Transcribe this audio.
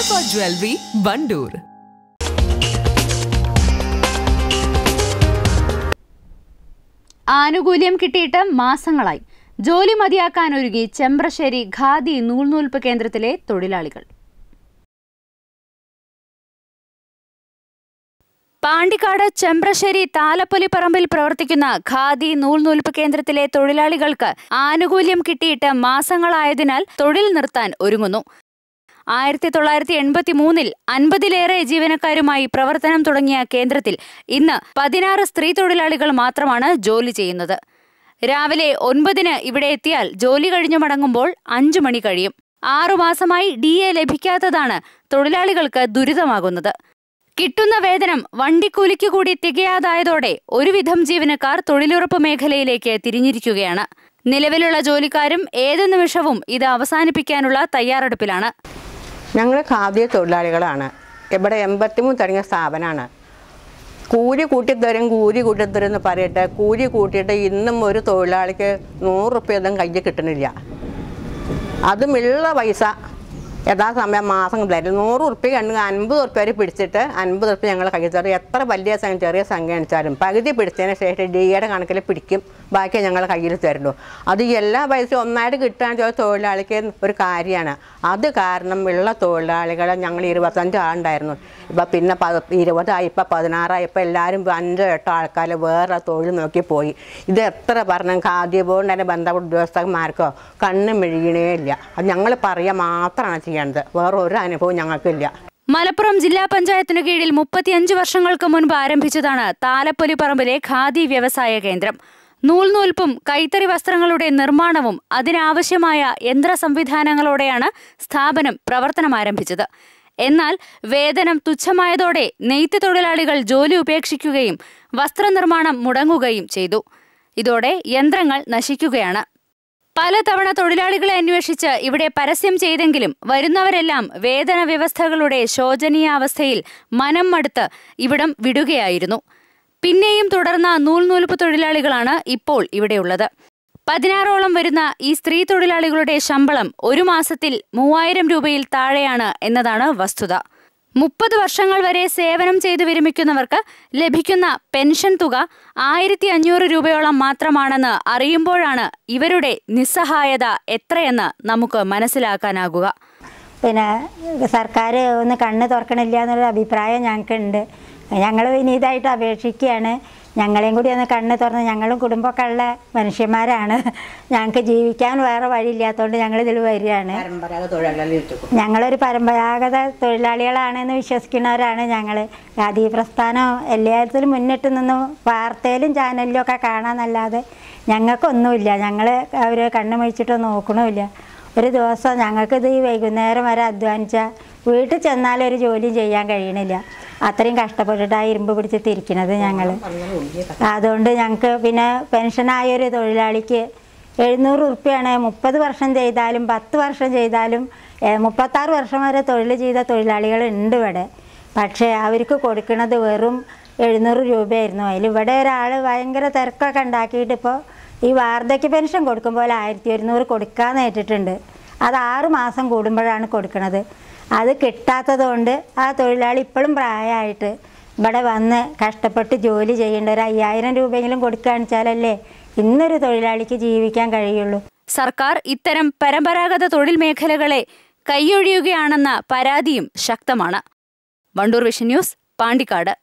Christopher Jewelry, Bandur. ആനുകൂല്യം കിട്ടിയിട്ട് മാസങ്ങളായി ജോലി മതിയാക്കാനൊരുങ്ങി ചെമ്പ്രശ്ശേരി ഖാദി നൂൽനൂൽപ്പ് കേന്ദ്രത്തിലെ തൊഴിലാളികൾ പാണ്ടിക്കാട് ചെമ്പ്രശ്ശേരി താലപ്പൊലിപ്പറമ്പിൽ പ്രവർത്തിക്കുന്ന ഖാദി നൂൽനൂൽപ്പ് കേന്ദ്രത്തിലെ തൊഴിലാളികൾക്ക് ആനുകൂല്യം കിട്ടിയിട്ട് മാസങ്ങളായതിനാൽ തൊഴിൽ നിർത്താൻ ഒരുങ്ങുന്നു ആയിരത്തി തൊള്ളായിരത്തി എൺപത്തി മൂന്നിൽ അൻപതിലേറെ ജീവനക്കാരുമായി പ്രവർത്തനം തുടങ്ങിയ കേന്ദ്രത്തിൽ ഇന്ന് പതിനാറ് സ്ത്രീ തൊഴിലാളികൾ മാത്രമാണ് ജോലി ചെയ്യുന്നത് രാവിലെ ഒൻപതിന് ഇവിടെ എത്തിയാൽ ജോലി കഴിഞ്ഞു മടങ്ങുമ്പോൾ അഞ്ചു മണി കഴിയും ആറുമാസമായി ഡി എ ലഭിക്കാത്തതാണ് തൊഴിലാളികൾക്ക് ദുരിതമാകുന്നത് കിട്ടുന്ന വേതനം വണ്ടിക്കൂലിക്ക് കൂടി തികയാതായതോടെ ഒരുവിധം ജീവനക്കാർ തൊഴിലുറപ്പ് മേഖലയിലേക്ക് തിരിഞ്ഞിരിക്കുകയാണ് നിലവിലുള്ള ജോലിക്കാരും ഏത് നിമിഷവും ഇത് അവസാനിപ്പിക്കാനുള്ള തയ്യാറെടുപ്പിലാണ് ഞങ്ങൾ ഖാദ്യ തൊഴിലാളികളാണ് ഇവിടെ എൺപത്തിമൂന്ന് തുടങ്ങിയ സ്ഥാപനമാണ് കൂലി കൂട്ടിത്തരും കൂലി കൂട്ടിത്തരും എന്ന് പറയട്ടെ കൂലി കൂട്ടിയിട്ട് ഇന്നും ഒരു തൊഴിലാളിക്ക് നൂറ് റുപ്യ ഒന്നും കയ്യിൽ കിട്ടണില്ല അതുമുള്ള പൈസ യഥാസമയം മാസം തരും നൂറ് ഉറുപ്പിക കണ്ണു അൻപത് ഉറുപ്പ്യ വരെ പിടിച്ചിട്ട് അൻപത് ഉറുപ്പ്യ ഞങ്ങൾ കയ്യിൽ തരും എത്ര വലിയ സംഖ്യ ചെറിയ സംഖ്യ കാണിച്ചാലും പകുതി പിടിച്ചതിന് ശേഷം ഡി എയുടെ കണക്കിൽ പിടിക്കും ബാക്കി ഞങ്ങൾ കയ്യിൽ തരുള്ളൂ അത് എല്ലാ പൈസയും ഒന്നായിട്ട് കിട്ടുകയാണെന്ന് ചോദിച്ച തൊഴിലാളിക്ക് ഒരു കാര്യമാണ് അത് കാരണം ഉള്ള തൊഴിലാളികളെ ഞങ്ങൾ ഇരുപത്തഞ്ച് ആളുണ്ടായിരുന്നു ഇപ്പം പിന്നെ പ ഇരുപതായി ഇപ്പം പതിനാറായി ഇപ്പം എല്ലാവരും അഞ്ചോ എട്ടോ ആൾക്കാർ വേറെ തൊഴിൽ നോക്കി പോയി ഇത് എത്ര പറഞ്ഞു ഖാദ്യ ബോർഡിൻ്റെ ബന്ധപ്പെട്ട ഉദ്യോഗസ്ഥന്മാർക്കോ കണ്ണ് മെഴുകണേ ഇല്ല അത് ഞങ്ങൾ പറയുക മാത്രമാണ് ചെയ്യുക ചെയ്യണത് വേറെ ഒരു അനുഭവം ഞങ്ങൾക്കില്ല മലപ്പുറം ജില്ലാ പഞ്ചായത്തിനു കീഴിൽ മുപ്പത്തിയഞ്ച് വർഷങ്ങൾക്ക് മുൻപ് ആരംഭിച്ചതാണ് താലപ്പൊലിപ്പറമ്പിലെ ഖാദി വ്യവസായ കേന്ദ്രം നൂൽനൂൽപ്പും കൈത്തറി വസ്ത്രങ്ങളുടെ നിർമ്മാണവും അതിനാവശ്യമായ യന്ത്ര സംവിധാനങ്ങളോടെയാണ് സ്ഥാപനം പ്രവർത്തനം ആരംഭിച്ചത് എന്നാൽ വേതനം തുച്ഛമായതോടെ നെയ്ത്ത് തൊഴിലാളികൾ ജോലി ഉപേക്ഷിക്കുകയും വസ്ത്രനിർമ്മാണം മുടങ്ങുകയും ചെയ്തു ഇതോടെ യന്ത്രങ്ങൾ നശിക്കുകയാണ് പലതവണ തൊഴിലാളികളെ അന്വേഷിച്ച് ഇവിടെ പരസ്യം ചെയ്തെങ്കിലും വരുന്നവരെല്ലാം വേതന വ്യവസ്ഥകളുടെ ശോചനീയാവസ്ഥയിൽ മനം മടുത്ത് ഇവിടം വിടുകയായിരുന്നു പിന്നെയും തുടർന്ന നൂൽ നൂൽപ്പ് തൊഴിലാളികളാണ് ഇപ്പോൾ ഇവിടെയുള്ളത് പതിനാറോളം വരുന്ന ഈ സ്ത്രീ തൊഴിലാളികളുടെ ശമ്പളം ഒരു മാസത്തിൽ മൂവായിരം രൂപയിൽ താഴെയാണ് എന്നതാണ് വസ്തുത മുപ്പത് വർഷങ്ങൾ വരെ സേവനം ചെയ്തു വിരമിക്കുന്നവർക്ക് ലഭിക്കുന്ന പെൻഷൻ തുക ആയിരത്തി അഞ്ഞൂറ് രൂപയോളം മാത്രമാണെന്ന് അറിയുമ്പോഴാണ് ഇവരുടെ നിസ്സഹായത എത്രയെന്ന് നമുക്ക് മനസ്സിലാക്കാനാകുക പിന്നെ സർക്കാർ ഒന്ന് കണ്ണ് തുറക്കണില്ല എന്നൊരു അഭിപ്രായം ഞങ്ങൾക്കുണ്ട് ഞങ്ങൾ വിനീതമായിട്ട് അപേക്ഷിക്കുകയാണ് ഞങ്ങളെയും കൂടി ഒന്ന് കണ്ണ് തുറന്ന് ഞങ്ങളും കുടുംബമൊക്കെ ഉള്ള മനുഷ്യന്മാരാണ് ഞങ്ങൾക്ക് ജീവിക്കാൻ വേറെ വഴിയില്ലാത്തതുകൊണ്ട് ഇതിൽ വരികയാണ് ഞങ്ങളൊരു പരമ്പരാഗത തൊഴിലാളികളാണെന്ന് വിശ്വസിക്കുന്നവരാണ് ഞങ്ങൾ ഖാദി പ്രസ്ഥാനം എല്ലാത്തിലും മുന്നിട്ട് നിന്ന് വാർത്തയിലും ചാനലിലും ഒക്കെ കാണാമെന്നല്ലാതെ ഞങ്ങൾക്കൊന്നുമില്ല ഞങ്ങൾ അവർ കണ്ണു മുഴിച്ചിട്ട് നോക്കണമില്ല ഒരു ദിവസം ഞങ്ങൾക്കിത് ഈ വൈകുന്നേരം വരെ അധ്വാനിച്ചാൽ വീട്ടിൽ ചെന്നാലൊരു ജോലി ജോലിയും ചെയ്യാൻ കഴിയണില്ല അത്രയും കഷ്ടപ്പെട്ടിട്ട് ആ ഇരുമ്പ് പിടിച്ച് തിരിക്കുന്നത് ഞങ്ങൾ അതുകൊണ്ട് ഞങ്ങൾക്ക് പിന്നെ പെൻഷനായ ഒരു തൊഴിലാളിക്ക് എഴുന്നൂറ് ഉറുപ്പ്യാണ് മുപ്പത് വർഷം ചെയ്താലും പത്ത് വർഷം ചെയ്താലും മുപ്പത്താറ് വർഷം വരെ തൊഴിൽ ചെയ്ത തൊഴിലാളികൾ ഉണ്ട് ഇവിടെ പക്ഷേ അവർക്ക് കൊടുക്കുന്നത് വെറും എഴുന്നൂറ് രൂപയായിരുന്നു അതിൽ ഇവിടെ ഒരാൾ ഭയങ്കര തിരക്കൊക്കെ ഉണ്ടാക്കിയിട്ടിപ്പോൾ ഈ വാർദ്ധക്യ പെൻഷൻ കൊടുക്കുമ്പോൾ ആയിരത്തി ഒരുന്നൂറ് കൊടുക്കാമെന്ന് ഏറ്റിട്ടുണ്ട് അത് ആറ് മാസം കൂടുമ്പോഴാണ് കൊടുക്കുന്നത് അത് കൊണ്ട് ആ തൊഴിലാളി ഇപ്പോഴും പ്രായമായിട്ട് ഇവിടെ വന്ന് കഷ്ടപ്പെട്ട് ജോലി ചെയ്യേണ്ട ഒരു അയ്യായിരം രൂപയെങ്കിലും കൊടുക്കാണിച്ചാലല്ലേ ഇന്നൊരു തൊഴിലാളിക്ക് ജീവിക്കാൻ കഴിയുള്ളൂ സർക്കാർ ഇത്തരം പരമ്പരാഗത തൊഴിൽ മേഖലകളെ കൈയൊഴിയുകയാണെന്ന പരാതിയും ശക്തമാണ് വണ്ടൂർ വിഷൻ ന്യൂസ് പാണ്ടിക്കാട്